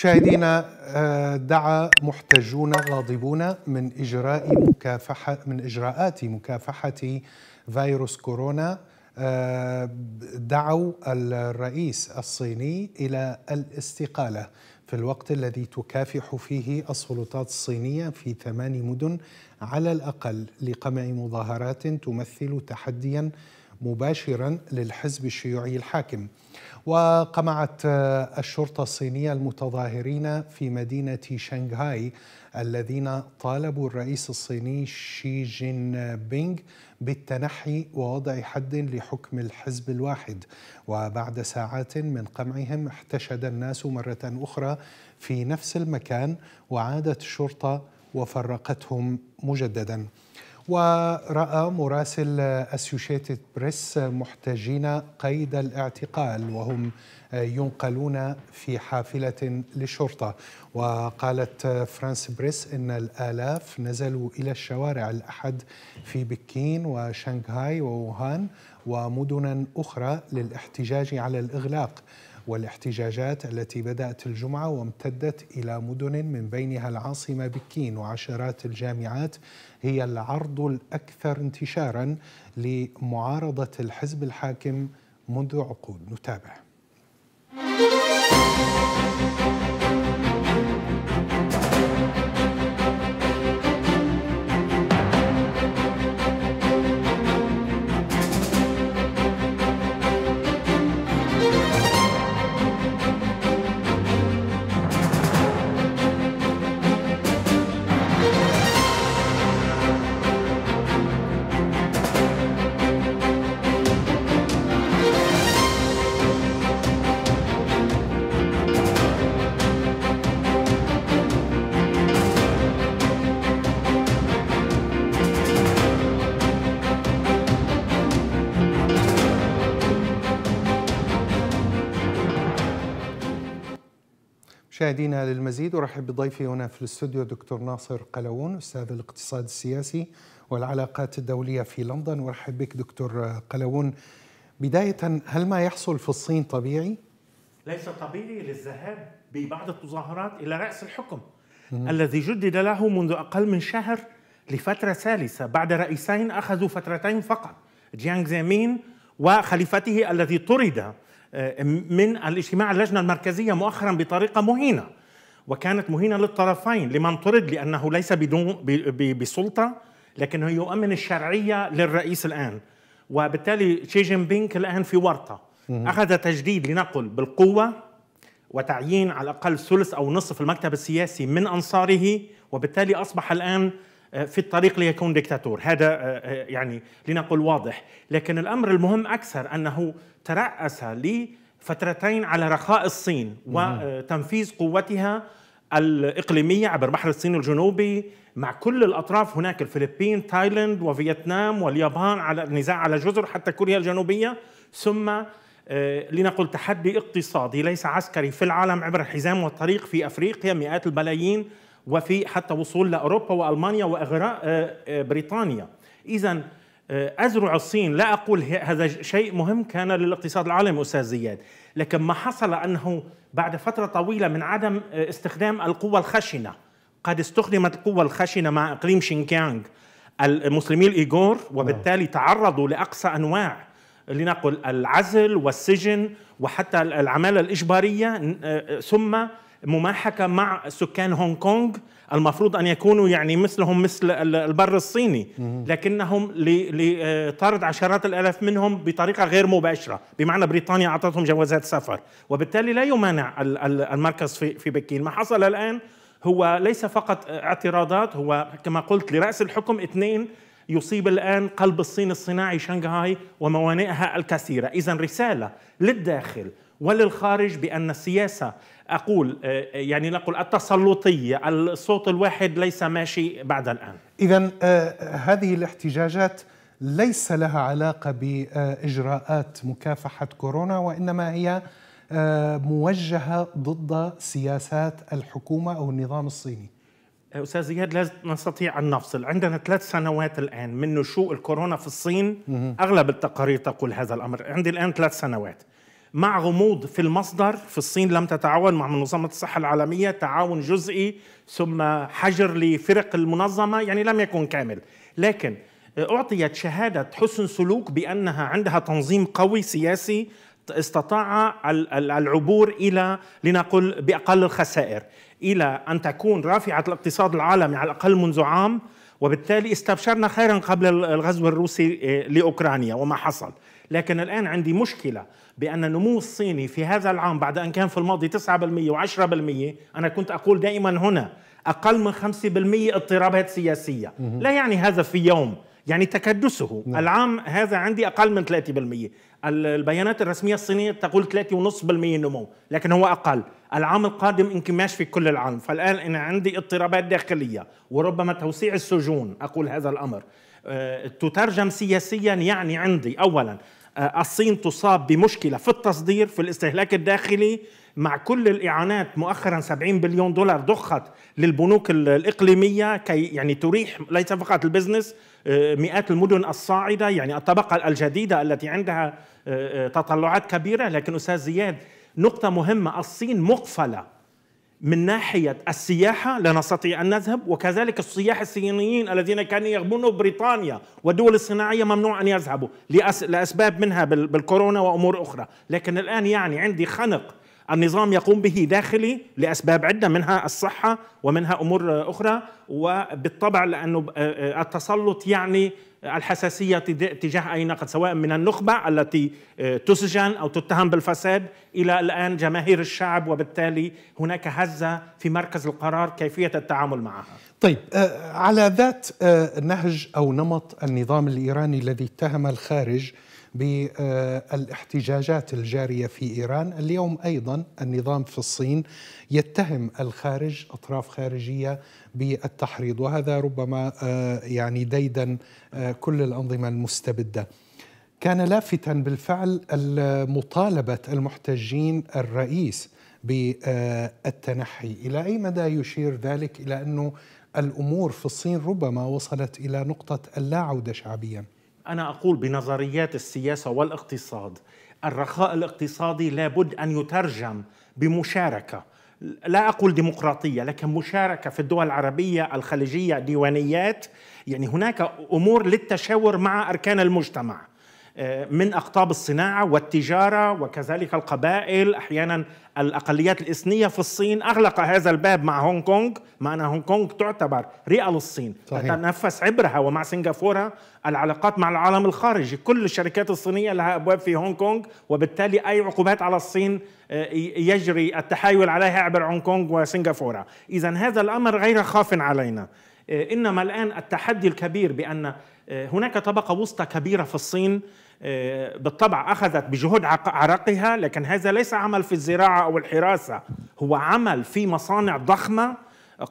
مشاهدينا آه، دعا محتجون غاضبون من اجراء مكافحه من اجراءات مكافحه فيروس كورونا آه، دعوا الرئيس الصيني الى الاستقاله في الوقت الذي تكافح فيه السلطات الصينيه في ثمان مدن على الاقل لقمع مظاهرات تمثل تحديا مباشرا للحزب الشيوعي الحاكم. وقمعت الشرطة الصينية المتظاهرين في مدينة شنغهاي الذين طالبوا الرئيس الصيني شي جين بينغ بالتنحي ووضع حد لحكم الحزب الواحد وبعد ساعات من قمعهم احتشد الناس مرة أخرى في نفس المكان وعادت الشرطة وفرقتهم مجددا ورأى مراسل أسوشيتد بريس محتجين قيد الاعتقال وهم ينقلون في حافلة للشرطة وقالت فرانس بريس إن الآلاف نزلوا إلى الشوارع الأحد في بكين وشنغهاي ووهان ومدن أخرى للاحتجاج على الإغلاق والاحتجاجات التي بدأت الجمعة وامتدت إلى مدن من بينها العاصمة بكين وعشرات الجامعات هي العرض الأكثر انتشارا لمعارضة الحزب الحاكم منذ عقود نتابع مشاهدينا للمزيد ارحب بضيفي هنا في الاستوديو دكتور ناصر قلوون استاذ الاقتصاد السياسي والعلاقات الدوليه في لندن ارحب بك دكتور قلوون بدايه هل ما يحصل في الصين طبيعي؟ ليس طبيعي للذهاب ببعض التظاهرات الى راس الحكم الذي جدد له منذ اقل من شهر لفتره ثالثه بعد رئيسين اخذوا فترتين فقط جيانغ زيمين وخليفته الذي طرد آه، من الاجتماع اللجنة المركزية مؤخرا بطريقة مهينة وكانت مهينة للطرفين لمن طرد لأنه ليس بدون بسلطة لكنه يؤمن الشرعية للرئيس الآن وبالتالي شي جين بينك الآن في ورطة أخذ تجديد لنقل بالقوة وتعيين على الأقل ثلث أو نصف المكتب السياسي من أنصاره وبالتالي أصبح الآن آه، في الطريق ليكون دكتاتور هذا آه، آه، يعني لنقل واضح لكن الأمر المهم أكثر أنه ترأس لفترتين على رخاء الصين وتنفيذ قوتها الإقليمية عبر بحر الصين الجنوبي مع كل الأطراف هناك الفلبين تايلاند وفيتنام واليابان على النزاع على جزر حتى كوريا الجنوبية ثم لنقل تحدي اقتصادي ليس عسكري في العالم عبر الحزام والطريق في أفريقيا مئات البلايين وفي حتى وصول لاوروبا والمانيا واغراء آه، آه، بريطانيا اذا آه، ازرع الصين لا اقول هذا شيء مهم كان للاقتصاد العالمي استاذ زياد لكن ما حصل انه بعد فتره طويله من عدم استخدام القوه الخشنه قد استخدمت القوه الخشنه مع اقليم شينكيانغ المسلمي الايغور وبالتالي نعم. تعرضوا لاقصى انواع لنقل العزل والسجن وحتى العماله الاجباريه ثم مماحكة مع سكان هونغ كونغ المفروض أن يكونوا يعني مثلهم مثل البر الصيني لكنهم لطرد آه، عشرات الآلاف منهم بطريقة غير مباشرة بمعنى بريطانيا أعطتهم جوازات سفر وبالتالي لا يمانع المركز في بكين ما حصل الآن هو ليس فقط اعتراضات هو كما قلت لرأس الحكم اثنين يصيب الآن قلب الصين الصناعي شنغهاي وموانئها الكثيرة إذا رسالة للداخل وللخارج بأن السياسة أقول آه، آه، يعني نقول التسلطية الصوت الواحد ليس ماشي بعد الآن إذا آه، هذه الاحتجاجات ليس لها علاقة بإجراءات مكافحة كورونا وإنما هي موجهة ضد سياسات الحكومة أو النظام الصيني استاذ زياد لازم نستطيع ان نفصل، عندنا ثلاث سنوات الان من نشوء الكورونا في الصين، اغلب التقارير تقول هذا الامر، عندي الان ثلاث سنوات. مع غموض في المصدر في الصين لم تتعاون مع منظمة الصحة العالمية تعاون جزئي ثم حجر لفرق المنظمة يعني لم يكن كامل لكن أعطيت شهادة حسن سلوك بأنها عندها تنظيم قوي سياسي استطاع العبور الى لنقل باقل الخسائر الى ان تكون رافعه الاقتصاد العالمي على الاقل منذ عام وبالتالي استبشرنا خيرا قبل الغزو الروسي آه، لاوكرانيا وما حصل لكن الآن عندي مشكلة بأن النمو الصيني في هذا العام بعد أن كان في الماضي 9% و10% أنا كنت أقول دائما هنا أقل من 5% اضطرابات سياسية لا يعني هذا في يوم يعني تكدسه نعم. العام هذا عندي أقل من 3% البيانات الرسمية الصينية تقول 3.5% نمو لكن هو أقل العام القادم انكماش في كل العالم فالآن أنا عندي اضطرابات داخلية وربما توسيع السجون أقول هذا الأمر آه، تترجم سياسيا يعني عندي أولا آه، الصين تصاب بمشكله في التصدير في الاستهلاك الداخلي مع كل الاعانات مؤخرا 70 بليون دولار ضخت للبنوك الاقليميه كي يعني تريح ليس فقط البزنس آه، مئات المدن الصاعده يعني الطبقه الجديده التي عندها آه، تطلعات كبيره لكن استاذ زياد نقطه مهمه الصين مقفله من ناحية السياحة لا نستطيع أن نذهب وكذلك السياح الصينيين الذين كانوا يغبون بريطانيا والدول الصناعية ممنوع أن يذهبوا لأسباب منها بالكورونا وأمور أخرى لكن الآن يعني عندي خنق النظام يقوم به داخلي لأسباب عدة منها الصحة ومنها أمور أخرى وبالطبع لأنه آه، آه، التسلط يعني الحساسية تجاه أي نقد سواء من النخبة التي آه، تسجن أو تتهم بالفساد إلى الآن جماهير الشعب وبالتالي هناك هزة في مركز القرار كيفية التعامل معها طيب آه، على ذات آه، نهج أو نمط النظام الإيراني الذي اتهم الخارج بالاحتجاجات الجارية في إيران اليوم أيضا النظام في الصين يتهم الخارج أطراف خارجية بالتحريض وهذا ربما آه، يعني ديدا آه، كل الأنظمة المستبدة كان لافتا بالفعل مطالبة المحتجين الرئيس بالتنحي إلى أي مدى يشير ذلك إلى أنه الأمور في الصين ربما وصلت إلى نقطة اللا عودة شعبياً أنا أقول بنظريات السياسة والاقتصاد الرخاء الاقتصادي لابد أن يترجم بمشاركة لا أقول ديمقراطية لكن مشاركة في الدول العربية الخليجية ديوانيات يعني هناك أمور للتشاور مع أركان المجتمع آه، من أقطاب الصناعة والتجارة وكذلك القبائل أحيانا الأقليات الإثنية في الصين أغلق هذا الباب مع هونغ كونغ مع أن هونغ كونغ تعتبر رئة للصين صحيح. تتنفس عبرها ومع سنغافورة العلاقات مع العالم الخارجي كل الشركات الصينية لها أبواب في هونغ كونغ وبالتالي أي عقوبات على الصين آه، يجري التحايل عليها عبر هونغ كونغ وسنغافورة إذا هذا الأمر غير خاف علينا آه، إنما الآن التحدي الكبير بأن آه، هناك طبقة وسطى كبيرة في الصين آه، بالطبع أخذت بجهود عرقها لكن هذا ليس عمل في الزراعة أو الحراسة هو عمل في مصانع ضخمة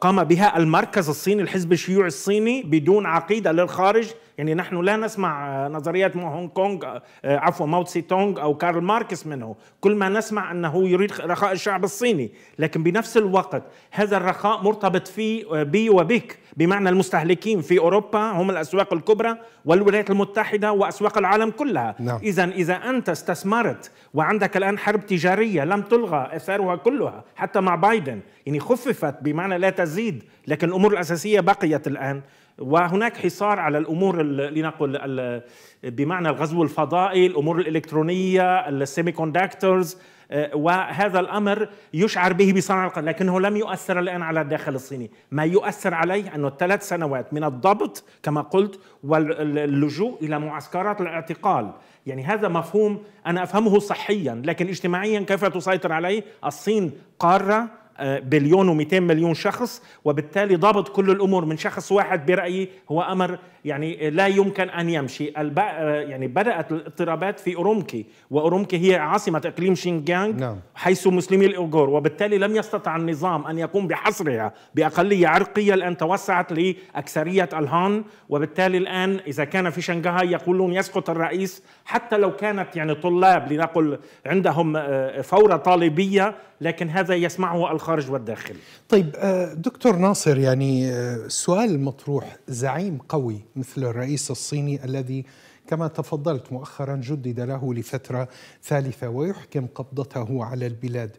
قام بها المركز الصيني الحزب الشيوعي الصيني بدون عقيدة للخارج يعني نحن لا نسمع نظريات هونغ كونغ آه، عفوا ماو تسي تونغ أو كارل ماركس منه كل ما نسمع أنه يريد رخاء الشعب الصيني لكن بنفس الوقت هذا الرخاء مرتبط فيه آه، بي وبك بمعنى المستهلكين في أوروبا هم الأسواق الكبرى والولايات المتحدة وأسواق العالم كلها نعم. إذا إذا أنت استثمرت وعندك الآن حرب تجارية لم تلغى أثارها كلها حتى مع بايدن يعني خففت بمعنى لا تزيد لكن الأمور الأساسية بقيت الآن وهناك حصار على الامور لنقل بمعنى الغزو الفضائي، الامور الالكترونيه، السيمي كوندكتورز آه، وهذا الامر يشعر به بصنع القرار لكنه لم يؤثر الان على الداخل الصيني، ما يؤثر عليه انه الثلاث سنوات من الضبط كما قلت واللجوء الى معسكرات الاعتقال، يعني هذا مفهوم انا افهمه صحيا لكن اجتماعيا كيف تسيطر عليه؟ الصين قاره بليون و200 مليون شخص وبالتالي ضبط كل الامور من شخص واحد برايي هو امر يعني لا يمكن ان يمشي يعني بدات الاضطرابات في اورومكي واورومكي هي عاصمه اقليم شينجيانغ نعم. حيث مسلمي الاوغور وبالتالي لم يستطع النظام ان يقوم بحصرها باقليه عرقيه الان توسعت لاكثريه الهان وبالتالي الان اذا كان في شنغهاي يقولون يسقط الرئيس حتى لو كانت يعني طلاب لنقل عندهم آه، فوره طالبيه لكن هذا يسمعه الخ الخارج والداخل طيب آه، دكتور ناصر يعني السؤال آه، المطروح زعيم قوي مثل الرئيس الصيني الذي كما تفضلت مؤخرا جدد له لفترة ثالثة ويحكم قبضته على البلاد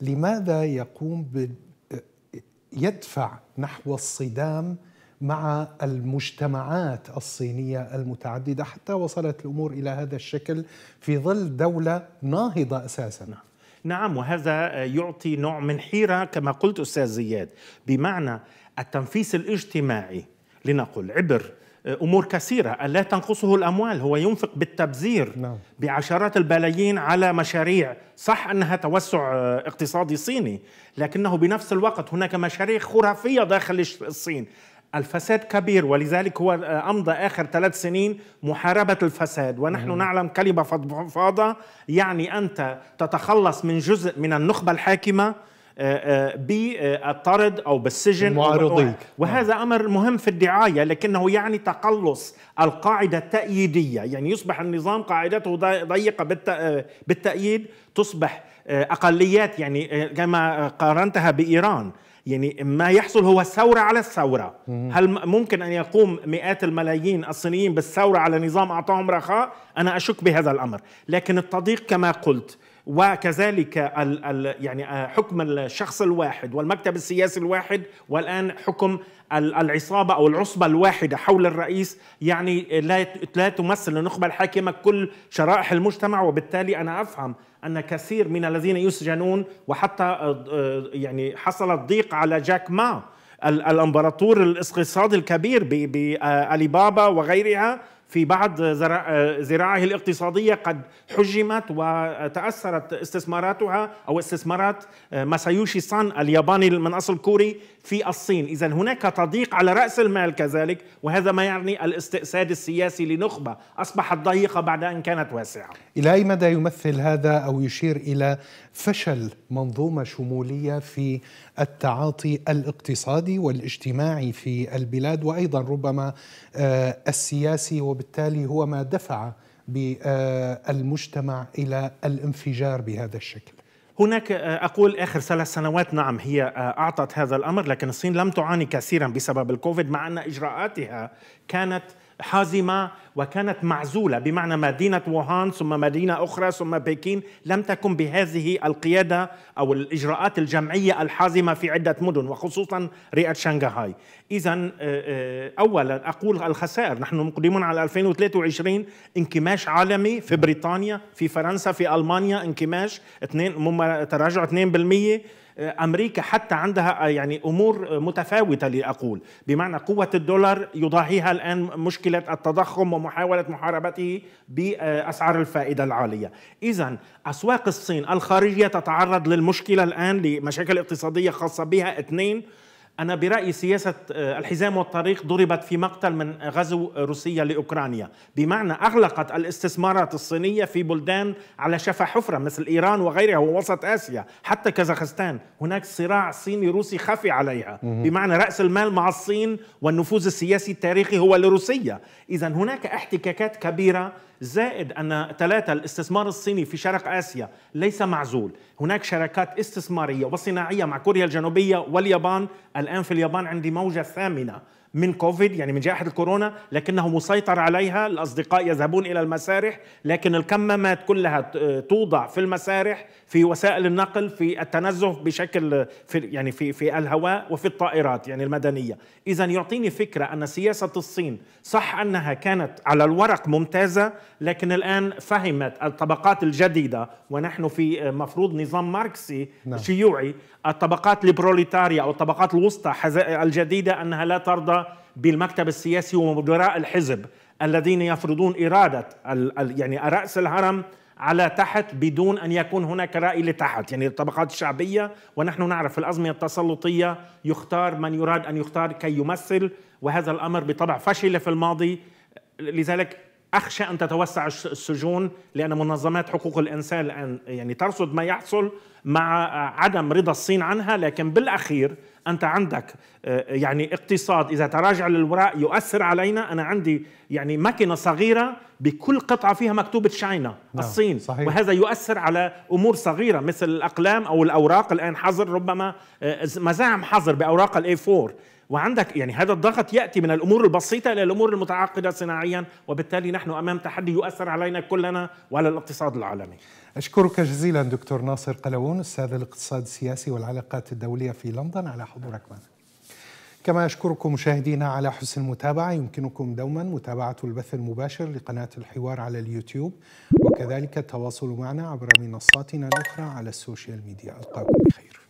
لماذا يقوم ب... يدفع نحو الصدام مع المجتمعات الصينية المتعددة حتى وصلت الأمور إلى هذا الشكل في ظل دولة ناهضة أساساً نعم. نعم وهذا يعطي نوع من حيرة كما قلت أستاذ زياد بمعنى التنفيس الاجتماعي لنقل عبر آه، امور كثيره لا تنقصه الاموال هو ينفق بالتبذير نعم. بعشرات البلايين على مشاريع صح انها توسع آه، اقتصادي صيني لكنه بنفس الوقت هناك مشاريع خرافيه داخل الصين الفساد كبير ولذلك هو آه، أمضى آخر ثلاث سنين محاربة الفساد ونحن مم. نعلم كلمة فضفاضة يعني أنت تتخلص من جزء من النخبة الحاكمة آه، آه، بالطرد او بالسجن معارضيك وهذا امر مهم في الدعايه لكنه يعني تقلص القاعده التأييديه يعني يصبح النظام قاعدته ضيقه بالتأييد تصبح آه، اقليات يعني آه، كما قارنتها بايران يعني ما يحصل هو الثورة على الثورة هل ممكن أن يقوم مئات الملايين الصينيين بالثورة على نظام أعطاهم رخاء أنا أشك بهذا الأمر لكن التضييق كما قلت وكذلك ال ال يعني آه، حكم الشخص الواحد والمكتب السياسي الواحد والان حكم العصابه او العصبه الواحده حول الرئيس يعني آه، لا لا تمثل النخبه الحاكمه كل شرائح المجتمع وبالتالي انا افهم ان كثير من الذين يسجنون وحتى آه، يعني حصل الضيق على جاك ما الامبراطور الاقتصادي الكبير بالي بابا وغيرها في بعض زراعه الاقتصاديه قد حجمت وتاثرت استثماراتها او استثمارات ماسايوشي آه، سان الياباني من اصل كوري في الصين، اذا هناك تضييق على راس المال كذلك وهذا ما يعني الاستئساد السياسي لنخبه اصبحت ضيقه بعد ان كانت واسعه. الى اي مدى يمثل هذا او يشير الى فشل منظومه شموليه في التعاطي الاقتصادي والاجتماعي في البلاد وايضا ربما آه، السياسي وب وبالتالي هو ما دفع بالمجتمع الى الانفجار بهذا الشكل هناك آه، اقول اخر ثلاث سنوات نعم هي آه، اعطت هذا الامر لكن الصين لم تعاني كثيرا بسبب الكوفيد مع ان اجراءاتها كانت حازمة وكانت معزولة بمعنى مدينة ووهان ثم مدينة أخرى ثم بكين لم تكن بهذه القيادة أو الإجراءات الجمعية الحازمة في عدة مدن وخصوصا رئة شنغهاي إذا آه، آه، أولا أقول الخسائر نحن مقدمون على 2023 انكماش عالمي في بريطانيا في فرنسا في ألمانيا انكماش تراجع 2% امريكا حتى عندها آه، يعني امور متفاوته لاقول بمعنى قوه الدولار يضاهيها الان مشكله التضخم ومحاوله محاربته باسعار الفائده العاليه اذا اسواق الصين الخارجيه تتعرض للمشكله الان لمشاكل اقتصاديه خاصه بها اثنين أنا برأيي سياسة آه، الحزام والطريق ضربت في مقتل من غزو روسيا لأوكرانيا بمعنى أغلقت الاستثمارات الصينية في بلدان على شفا حفرة مثل إيران وغيرها ووسط آسيا حتى كازاخستان هناك صراع صيني روسي خفي عليها بمعنى رأس المال مع الصين والنفوذ السياسي التاريخي هو لروسيا إذا هناك احتكاكات كبيرة زائد أن ثلاثة الاستثمار الصيني في شرق آسيا ليس معزول هناك شراكات استثمارية وصناعية مع كوريا الجنوبية واليابان الآن الآن في اليابان عندي موجة ثامنة من كوفيد يعني من جائحة الكورونا لكنه مسيطر عليها الأصدقاء يذهبون إلى المسارح لكن الكمامات كلها توضع في المسارح في وسائل النقل في التنزه بشكل في يعني في في الهواء وفي الطائرات يعني المدنية إذا يعطيني فكرة أن سياسة الصين صح أنها كانت على الورق ممتازة لكن الآن فهمت الطبقات الجديدة ونحن في آه، مفروض نظام ماركسي نعم. شيوعي الطبقات البروليتاريا أو الطبقات الوسطى الجديدة أنها لا ترضى بالمكتب السياسي ومدراء الحزب الذين يفرضون إرادة يعني رأس الهرم على تحت بدون أن يكون هناك رأي لتحت يعني الطبقات الشعبية ونحن نعرف في الأزمة التسلطية يختار من يراد أن يختار كي يمثل وهذا الأمر بطبع فشل في الماضي لذلك اخشى ان تتوسع السجون لان منظمات حقوق الانسان الان يعني ترصد ما يحصل مع عدم رضا الصين عنها لكن بالاخير انت عندك آه، يعني اقتصاد اذا تراجع للوراء يؤثر علينا انا عندي يعني ماكينه صغيره بكل قطعه فيها مكتوبه شاينا نعم، الصين صحيح. وهذا يؤثر على امور صغيره مثل الاقلام او الاوراق الان حظر ربما آه، مزاعم حظر باوراق الاي 4 وعندك يعني هذا الضغط ياتي من الامور البسيطه الى الامور المتعقده صناعيا وبالتالي نحن امام تحدي يؤثر علينا كلنا وعلى الاقتصاد العالمي. اشكرك جزيلا دكتور ناصر قلاوون استاذ الاقتصاد السياسي والعلاقات الدوليه في لندن على حضورك معنا. كما أشكركم مشاهدينا على حسن المتابعة يمكنكم دوما متابعة البث المباشر لقناة الحوار على اليوتيوب وكذلك التواصل معنا عبر منصاتنا الأخرى على السوشيال ميديا ألقاكم بخير